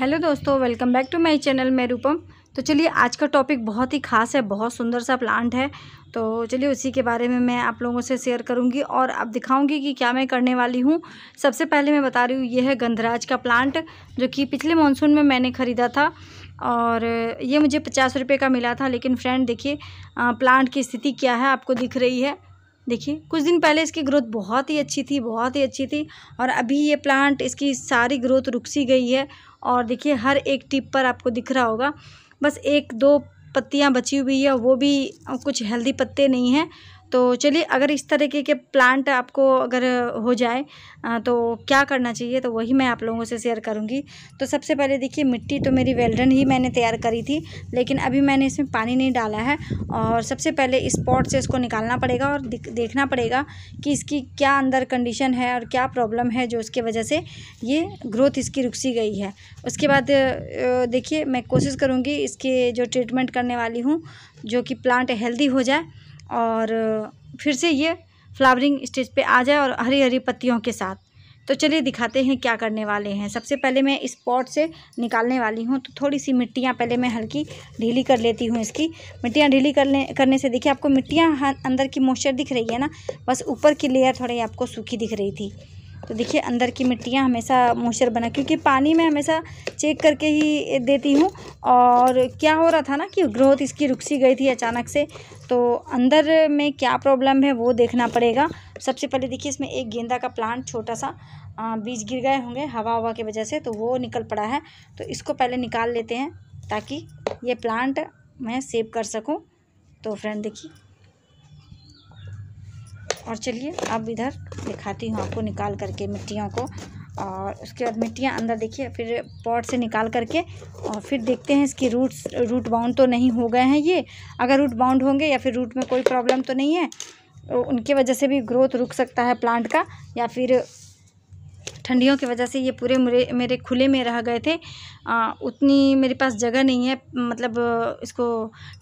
hello दोस्तों welcome back to my channel मैं रूपम तो चलिए आज का टॉपिक बहुत ही खास है बहुत सुंदर सा प्लांट है तो चलिए उसी के बारे में मैं आप लोगों से शेयर करूंगी और अब दिखाऊंगी कि क्या मैं करने वाली हूँ सबसे पहले मैं बता रही हूँ ये है गंधराज का प्लांट जो कि पिछले मानसून में मैंने ख़रीदा था और ये मुझे पचास रुपये का मिला था लेकिन फ्रेंड देखिए प्लांट की स्थिति क्या है आपको दिख रही है देखिए कुछ दिन पहले इसकी ग्रोथ बहुत ही अच्छी थी बहुत ही अच्छी थी और अभी ये प्लांट इसकी सारी ग्रोथ रुक सी गई है और देखिए हर एक टिप पर आपको दिख रहा होगा बस एक दो पत्तियाँ बची हुई है वो भी कुछ हेल्दी पत्ते नहीं हैं तो चलिए अगर इस तरीके के प्लांट आपको अगर हो जाए तो क्या करना चाहिए तो वही मैं आप लोगों से शेयर करूँगी तो सबसे पहले देखिए मिट्टी तो मेरी वेल्डन ही मैंने तैयार करी थी लेकिन अभी मैंने इसमें पानी नहीं डाला है और सबसे पहले इस पॉट से इसको निकालना पड़ेगा और देखना पड़ेगा कि इसकी क्या अंदर कंडीशन है और क्या प्रॉब्लम है जो उसकी वजह से ये ग्रोथ इसकी रुकसी गई है उसके बाद देखिए मैं कोशिश करूँगी इसके जो ट्रीटमेंट करने वाली हूँ जो कि प्लांट हेल्दी हो जाए और फिर से ये फ्लावरिंग स्टेज पे आ जाए और हरी हरी पत्तियों के साथ तो चलिए दिखाते हैं क्या करने वाले हैं सबसे पहले मैं इस पॉट से निकालने वाली हूँ तो थोड़ी सी मिट्टियाँ पहले मैं हल्की ढीली कर लेती हूँ इसकी मिट्टियाँ ढीली करने करने से देखिए आपको मिट्टियाँ अंदर की मॉइस्चर दिख रही है ना बस ऊपर की लेयर थोड़ी आपको सूखी दिख रही थी तो देखिए अंदर की मिट्टियाँ हमेशा मोशर बना क्योंकि पानी में हमेशा चेक करके ही देती हूँ और क्या हो रहा था ना कि ग्रोथ इसकी रुक सी गई थी अचानक से तो अंदर में क्या प्रॉब्लम है वो देखना पड़ेगा सबसे पहले देखिए इसमें एक गेंदा का प्लांट छोटा सा बीज गिर गए होंगे हवा हवा की वजह से तो वो निकल पड़ा है तो इसको पहले निकाल लेते हैं ताकि ये प्लांट मैं सेव कर सकूँ तो फ्रेंड देखिए और चलिए अब इधर दिखाती हूँ आपको निकाल करके मिट्टियों को और उसके बाद मिट्टियाँ अंदर देखिए फिर पॉट से निकाल करके और फिर देखते हैं इसकी रूट्स रूट बाउंड तो नहीं हो गए हैं ये अगर रूट बाउंड होंगे या फिर रूट में कोई प्रॉब्लम तो नहीं है तो उनके वजह से भी ग्रोथ रुक सकता है प्लांट का या फिर ठंडियों की वजह से ये पूरे मेरे मेरे खुले में रह गए थे आ, उतनी मेरे पास जगह नहीं है मतलब इसको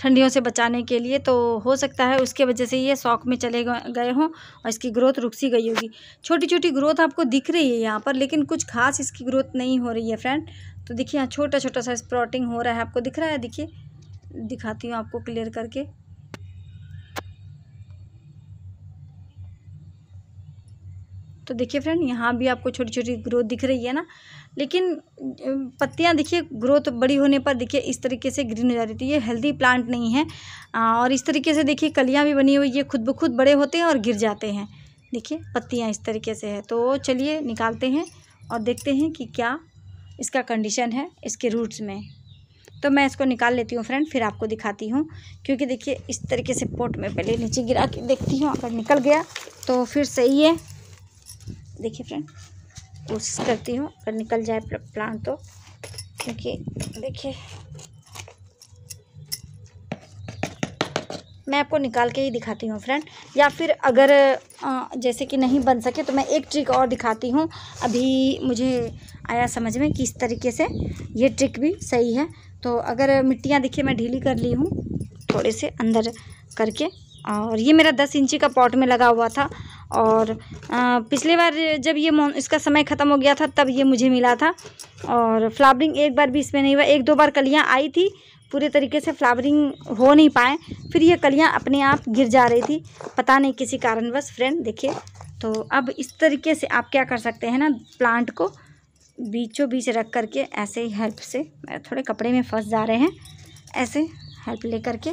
ठंडियों से बचाने के लिए तो हो सकता है उसके वजह से ये शौक में चले गए हों और इसकी ग्रोथ रुक सी गई होगी छोटी छोटी ग्रोथ आपको दिख रही है यहाँ पर लेकिन कुछ खास इसकी ग्रोथ नहीं हो रही है फ्रेंड तो देखिए यहाँ छोटा छोटा सा स्प्रॉटिंग हो रहा है आपको दिख रहा है देखिए दिखाती हूँ आपको क्लियर करके तो देखिए फ्रेंड यहाँ भी आपको छोटी छोटी ग्रोथ दिख रही है ना लेकिन पत्तियाँ देखिए ग्रोथ बड़ी होने पर देखिए इस तरीके से ग्रीन हो जा रही थी ये हेल्दी प्लांट नहीं है और इस तरीके से देखिए कलियाँ भी बनी हुई ये खुद ब खुद बड़े होते हैं और गिर जाते हैं देखिए पत्तियाँ इस तरीके से है तो चलिए निकालते हैं और देखते हैं कि क्या इसका कंडीशन है इसके रूट्स में तो मैं इसको निकाल लेती हूँ फ्रेंड फिर आपको दिखाती हूँ क्योंकि देखिए इस तरीके से पोट में पहले नीचे गिरा के देखती हूँ अगर निकल गया तो फिर सही है देखिए फ्रेंड कोशिश करती हूँ अगर निकल जाए प्लांट तो क्योंकि देखिए मैं आपको निकाल के ही दिखाती हूँ फ्रेंड या फिर अगर जैसे कि नहीं बन सके तो मैं एक ट्रिक और दिखाती हूँ अभी मुझे आया समझ में किस तरीके से ये ट्रिक भी सही है तो अगर मिट्टियाँ देखिए मैं ढीली कर ली हूँ थोड़े से अंदर करके और ये मेरा दस इंची का पॉट में लगा हुआ था और पिछले बार जब ये इसका समय ख़त्म हो गया था तब ये मुझे मिला था और फ्लावरिंग एक बार भी इसमें नहीं हुआ एक दो बार कलियाँ आई थी पूरे तरीके से फ्लावरिंग हो नहीं पाए फिर ये कलियाँ अपने आप गिर जा रही थी पता नहीं किसी कारणवश फ्रेंड देखिए तो अब इस तरीके से आप क्या कर सकते हैं ना प्लांट को बीचों बीच रख करके ऐसे ही हेल्प से थोड़े कपड़े में फंस जा रहे हैं ऐसे हेल्प ले करके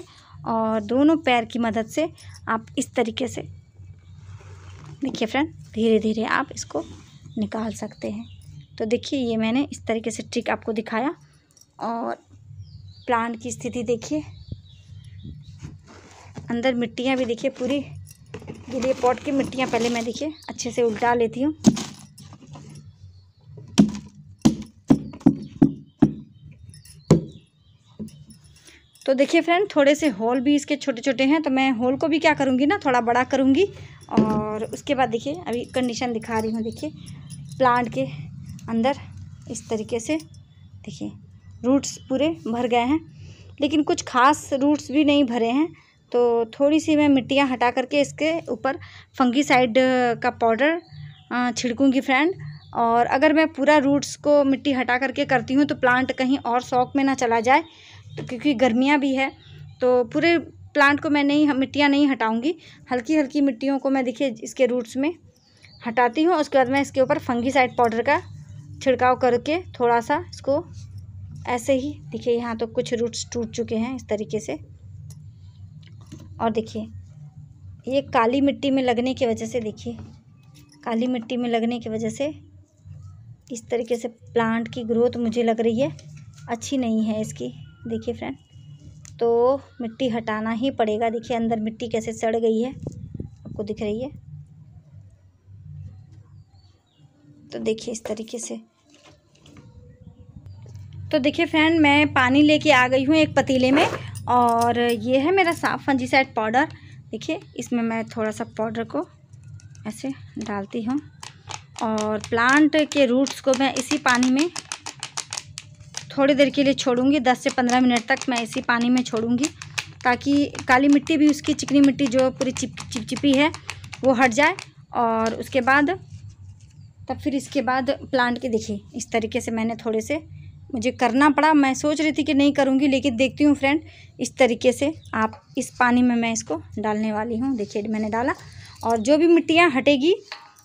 और दोनों पैर की मदद से आप इस तरीके से देखिए फ्रेंड धीरे धीरे आप इसको निकाल सकते हैं तो देखिए ये मैंने इस तरीके से ट्रिक आपको दिखाया और प्लांट की स्थिति देखिए अंदर मिट्टियाँ भी देखिए पूरी गिरे पॉट की मिट्टियाँ पहले मैं देखिए अच्छे से उल्टा लेती हूँ तो देखिए फ्रेंड थोड़े से होल भी इसके छोटे छोटे हैं तो मैं होल को भी क्या करूँगी ना थोड़ा बड़ा करूँगी और उसके बाद देखिए अभी कंडीशन दिखा रही हूँ देखिए प्लांट के अंदर इस तरीके से देखिए रूट्स पूरे भर गए हैं लेकिन कुछ खास रूट्स भी नहीं भरे हैं तो थोड़ी सी मैं मिट्टियाँ हटा करके इसके ऊपर फंगी साइड का पाउडर छिड़कूँगी फ्रेंड और अगर मैं पूरा रूट्स को मिट्टी हटा करके करती हूँ तो प्लांट कहीं और शौक में ना चला जाए तो क्योंकि गर्मियाँ भी है तो पूरे प्लांट को मैं नहीं मिट्टियाँ नहीं हटाऊँगी हल्की हल्की मिट्टियों को मैं देखिए इसके रूट्स में हटाती हूँ उसके बाद मैं इसके ऊपर फंगीसाइड पाउडर का छिड़काव करके थोड़ा सा इसको ऐसे ही देखिए यहाँ तो कुछ रूट्स टूट चुके हैं इस तरीके से और देखिए ये काली मिट्टी में लगने की वजह से देखिए काली मिट्टी में लगने की वजह से इस तरीके से प्लांट की ग्रोथ मुझे लग रही है अच्छी नहीं है इसकी देखिए फ्रेंड तो मिट्टी हटाना ही पड़ेगा देखिए अंदर मिट्टी कैसे सड़ गई है आपको दिख रही है तो देखिए इस तरीके से तो देखिए फ्रेंड मैं पानी लेके आ गई हूँ एक पतीले में और ये है मेरा साफ फंजीसाइड पाउडर देखिए इसमें मैं थोड़ा सा पाउडर को ऐसे डालती हूँ और प्लांट के रूट्स को मैं इसी पानी में थोड़ी देर के लिए छोड़ूंगी दस से पंद्रह मिनट तक मैं इसी पानी में छोड़ूंगी ताकि काली मिट्टी भी उसकी चिकनी मिट्टी जो पूरी चिप चिपचिपी है वो हट जाए और उसके बाद तब फिर इसके बाद प्लांट के देखिए इस तरीके से मैंने थोड़े से मुझे करना पड़ा मैं सोच रही थी कि नहीं करूँगी लेकिन देखती हूँ फ्रेंड इस तरीके से आप इस पानी में मैं इसको डालने वाली हूँ देखिए मैंने डाला और जो भी मिट्टियाँ हटेगी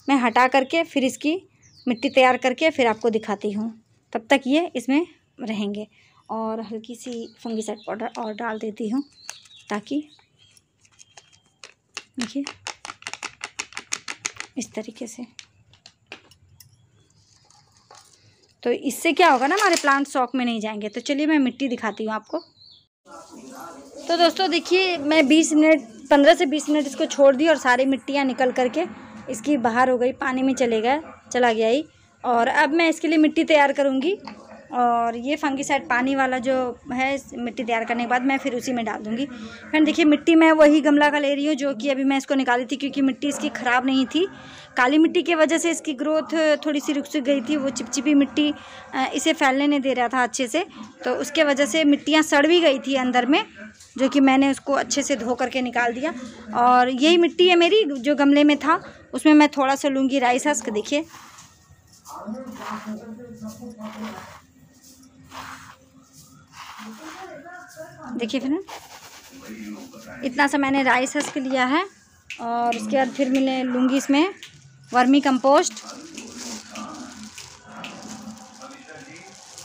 मैं हटा करके फिर इसकी मिट्टी तैयार करके फिर आपको दिखाती हूँ तब तक ये इसमें रहेंगे और हल्की सी साइड पाउडर और डाल देती हूँ ताकि देखिए इस तरीके से तो इससे क्या होगा ना हमारे प्लांट शॉक में नहीं जाएंगे तो चलिए मैं मिट्टी दिखाती हूँ आपको तो दोस्तों देखिए मैं 20 मिनट 15 से 20 मिनट इसको छोड़ दी और सारी मिट्टियाँ निकल करके इसकी बाहर हो गई पानी में चले गए चला गया ही और अब मैं इसके लिए मिट्टी तैयार करूँगी और ये फंगीसाइड पानी वाला जो है मिट्टी तैयार करने के बाद मैं फिर उसी में डाल दूँगी फ्रेंड देखिए मिट्टी मैं वही गमला का ले रही हूँ जो कि अभी मैं इसको निकाली थी क्योंकि मिट्टी इसकी ख़राब नहीं थी काली मिट्टी की वजह से इसकी ग्रोथ थोड़ी सी रुक सुक गई थी वो चिपचिपी मिट्टी इसे फैलने नहीं दे रहा था अच्छे से तो उसके वजह से मिट्टियाँ सड़ भी गई थी अंदर में जो कि मैंने उसको अच्छे से धो करके निकाल दिया और यही मिट्टी है मेरी जो गमले में था उसमें मैं थोड़ा सा लूँगी राइस हस्क देखिए देखिए फिर इतना सा मैंने राइस हंस लिया है और उसके बाद फिर मिले लूँगी इसमें वर्मी कंपोस्ट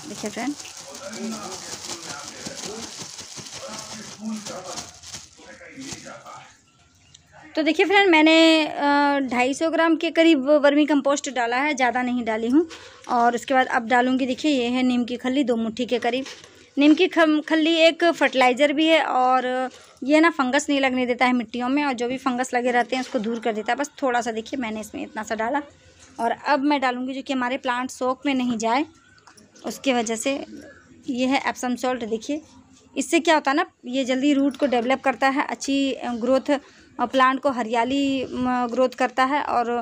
देखिए फ्रेंड तो देखिए फ्रेंड मैंने ढाई सौ ग्राम के करीब वर्मी कंपोस्ट डाला है ज़्यादा नहीं डाली हूँ और उसके बाद अब डालूँगी देखिए ये है नीम की खली दो मुट्ठी के करीब नीम की खली एक फर्टिलाइज़र भी है और ये ना फंगस नहीं लगने देता है मिट्टियों में और जो भी फंगस लगे रहते हैं उसको दूर कर देता है बस थोड़ा सा देखिए मैंने इसमें इतना सा डाला और अब मैं डालूँगी जो कि हमारे प्लांट सोक में नहीं जाए उसके वजह से ये है एप्सम सॉल्ट देखिए इससे क्या होता है ना ये जल्दी रूट को डेवलप करता है अच्छी ग्रोथ प्लांट को हरियाली ग्रोथ करता है और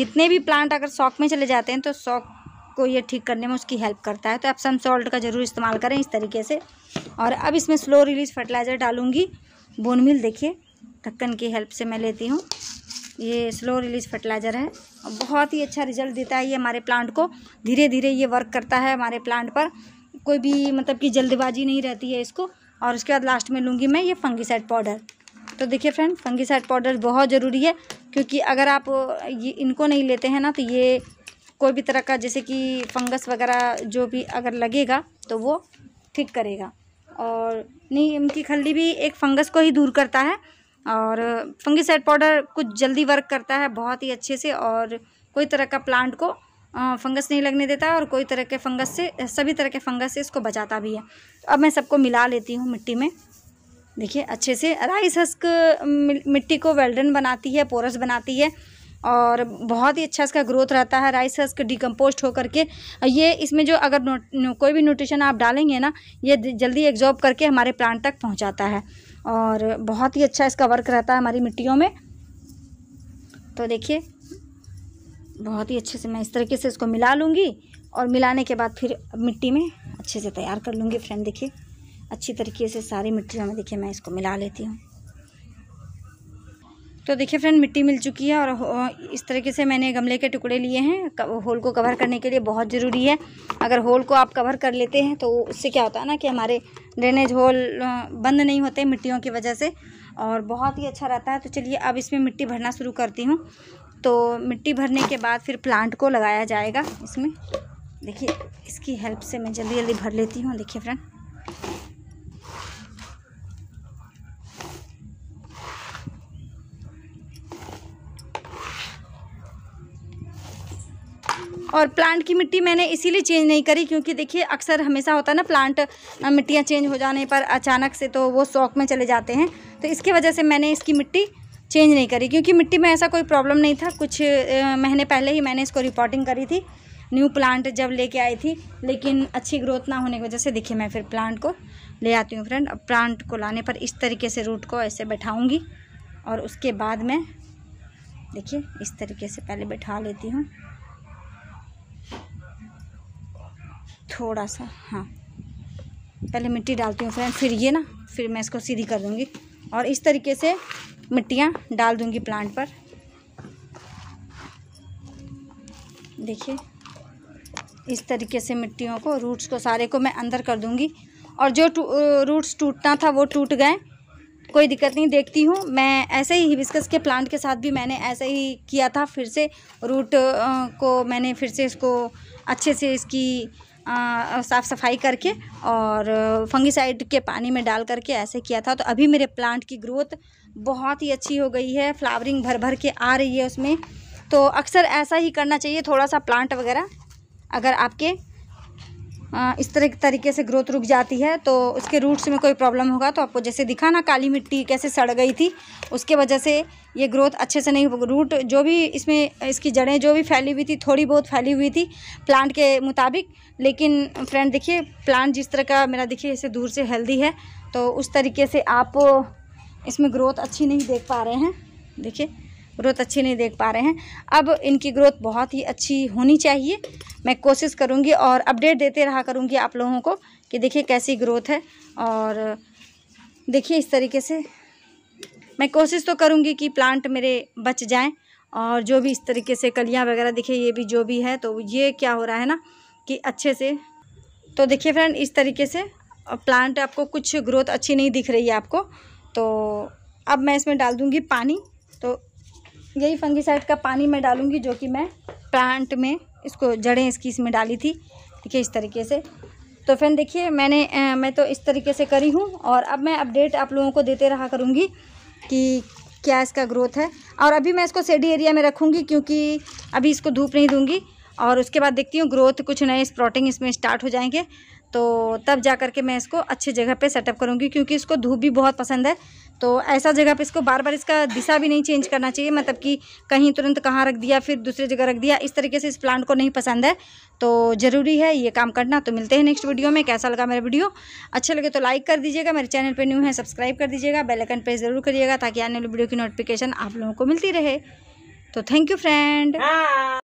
जितने भी प्लांट अगर शौक में चले जाते हैं तो शौक को ये ठीक करने में उसकी हेल्प करता है तो आप सम सॉल्ट का ज़रूर इस्तेमाल करें इस तरीके से और अब इसमें स्लो रिलीज फर्टिलाइज़र डालूंगी बोन मिल देखिए ढक्कन की हेल्प से मैं लेती हूँ ये स्लो रिलीज फर्टिलाइज़र है बहुत ही अच्छा रिजल्ट देता है ये हमारे प्लांट को धीरे धीरे ये वर्क करता है हमारे प्लांट पर कोई भी मतलब कि जल्दबाजी नहीं रहती है इसको और उसके बाद लास्ट में लूँगी मैं ये फंगीसाइड पाउडर तो देखिए फ्रेंड फंगीसाइड पाउडर बहुत ज़रूरी है क्योंकि अगर आप ये इनको नहीं लेते हैं ना तो ये कोई भी तरह का जैसे कि फंगस वगैरह जो भी अगर लगेगा तो वो ठीक करेगा और नीम की खल्ली भी एक फंगस को ही दूर करता है और एड पाउडर कुछ जल्दी वर्क करता है बहुत ही अच्छे से और कोई तरह का प्लांट को फंगस नहीं लगने देता और कोई तरह के फंगस से सभी तरह के फंगस से इसको बचाता भी है तो अब मैं सबको मिला लेती हूँ मिट्टी में देखिए अच्छे से राइस हस्क मिट्टी को वेल्डन बनाती है पोरस बनाती है और बहुत ही अच्छा इसका ग्रोथ रहता है राइस हस्क डिकम्पोस्ट होकर के ये इसमें जो अगर कोई भी न्यूट्रिशन आप डालेंगे ना ये जल्दी एग्जॉर्ब करके हमारे प्लांट तक पहुंचाता है और बहुत ही अच्छा इसका वर्क रहता है हमारी मिट्टियों में तो देखिए बहुत ही अच्छे से मैं इस तरीके से इसको मिला लूँगी और मिलाने के बाद फिर मिट्टी में अच्छे से तैयार कर लूँगी फ्रेंड देखिए अच्छी तरीके से सारी मिट्टियों में देखिए मैं इसको मिला लेती हूँ तो देखिए फ्रेंड मिट्टी मिल चुकी है और इस तरीके से मैंने गमले के टुकड़े लिए हैं होल को कवर करने के लिए बहुत ज़रूरी है अगर होल को आप कवर कर लेते हैं तो उससे क्या होता है ना कि हमारे ड्रेनेज होल बंद नहीं होते मिट्टियों की वजह से और बहुत ही अच्छा रहता है तो चलिए अब इसमें मिट्टी भरना शुरू करती हूँ तो मिट्टी भरने के बाद फिर प्लांट को लगाया जाएगा इसमें देखिए इसकी हेल्प से मैं जल्दी जल्दी भर लेती हूँ देखिए फ्रेंड और प्लांट की मिट्टी मैंने इसीलिए चेंज नहीं करी क्योंकि देखिए अक्सर हमेशा होता है ना प्लांट मिट्टियाँ चेंज हो जाने पर अचानक से तो वो शौक में चले जाते हैं तो इसकी वजह से मैंने इसकी मिट्टी चेंज नहीं करी क्योंकि मिट्टी में ऐसा कोई प्रॉब्लम नहीं था कुछ महीने पहले ही मैंने इसको रिपोर्टिंग करी थी न्यू प्लांट जब लेके आई थी लेकिन अच्छी ग्रोथ ना होने की वजह से देखिए मैं फिर प्लांट को ले आती हूँ फ्रेंड अब प्लांट को लाने पर इस तरीके से रूट को ऐसे बैठाऊँगी और उसके बाद मैं देखिए इस तरीके से पहले बैठा लेती हूँ थोड़ा सा हाँ पहले मिट्टी डालती हूँ फ्रेंड फिर ये ना फिर मैं इसको सीधी कर दूँगी और इस तरीके से मिट्टियाँ डाल दूँगी प्लांट पर देखिए इस तरीके से मिट्टियों को रूट्स को सारे को मैं अंदर कर दूँगी और जो टू, रूट्स टूटना था वो टूट गए कोई दिक्कत नहीं देखती हूँ मैं ऐसे ही हिबिस्कस के प्लांट के साथ भी मैंने ऐसे ही किया था फिर से रूट को मैंने फिर से इसको अच्छे से इसकी साफ़ सफाई करके और फंगिसाइड के पानी में डाल करके ऐसे किया था तो अभी मेरे प्लांट की ग्रोथ बहुत ही अच्छी हो गई है फ्लावरिंग भर भर के आ रही है उसमें तो अक्सर ऐसा ही करना चाहिए थोड़ा सा प्लांट वगैरह अगर आपके इस तरह तरीके से ग्रोथ रुक जाती है तो उसके रूट्स में कोई प्रॉब्लम होगा तो आपको जैसे दिखा ना काली मिट्टी कैसे सड़ गई थी उसके वजह से ये ग्रोथ अच्छे से नहीं रूट जो भी इसमें इसकी जड़ें जो भी फैली हुई थी थोड़ी बहुत फैली हुई थी प्लांट के मुताबिक लेकिन फ्रेंड देखिए प्लांट जिस तरह का मेरा देखिए इसे दूर से हेल्दी है तो उस तरीके से आप इसमें ग्रोथ अच्छी नहीं देख पा रहे हैं देखिए ग्रोथ अच्छी नहीं देख पा रहे हैं अब इनकी ग्रोथ बहुत ही अच्छी होनी चाहिए मैं कोशिश करूँगी और अपडेट देते रहा करूँगी आप लोगों को कि देखिए कैसी ग्रोथ है और देखिए इस तरीके से मैं कोशिश तो करूँगी कि प्लांट मेरे बच जाएँ और जो भी इस तरीके से कलियाँ वगैरह देखिए ये भी जो भी है तो ये क्या हो रहा है ना कि अच्छे से तो देखिए फ्रेंड इस तरीके से प्लांट आपको कुछ ग्रोथ अच्छी नहीं दिख रही है आपको तो अब मैं इसमें डाल दूँगी पानी तो यही फंगीसाइड का पानी मैं डालूँगी जो कि मैं प्लांट में इसको जड़ें इसकी इसमें डाली थी ठीक है इस तरीके से तो फ्रेंड देखिए मैंने आ, मैं तो इस तरीके से करी हूँ और अब मैं अपडेट आप लोगों को देते रहा करूँगी कि क्या इसका ग्रोथ है और अभी मैं इसको सेडी एरिया में रखूँगी क्योंकि अभी इसको धूप नहीं दूँगी और उसके बाद देखती हूँ ग्रोथ कुछ नए स्प्रॉटिंग इसमें स्टार्ट हो जाएंगे तो तब जा करके मैं इसको अच्छी जगह पे सेटअप करूँगी क्योंकि इसको धूप भी बहुत पसंद है तो ऐसा जगह पे इसको बार बार इसका दिशा भी नहीं चेंज करना चाहिए मतलब कि कहीं तुरंत कहाँ रख दिया फिर दूसरी जगह रख दिया इस तरीके से इस प्लांट को नहीं पसंद है तो ज़रूरी है ये काम करना तो मिलते हैं नेक्स्ट वीडियो में कैसा लगा मेरा वीडियो अच्छे लगे तो लाइक कर दीजिएगा मेरे चैनल पर न्यू है सब्सक्राइब कर दीजिएगा बेलकन पर ज़रूर करिएगा ताकि आने वाली वीडियो की नोटिफिकेशन आप लोगों को मिलती रहे तो थैंक यू फ्रेंड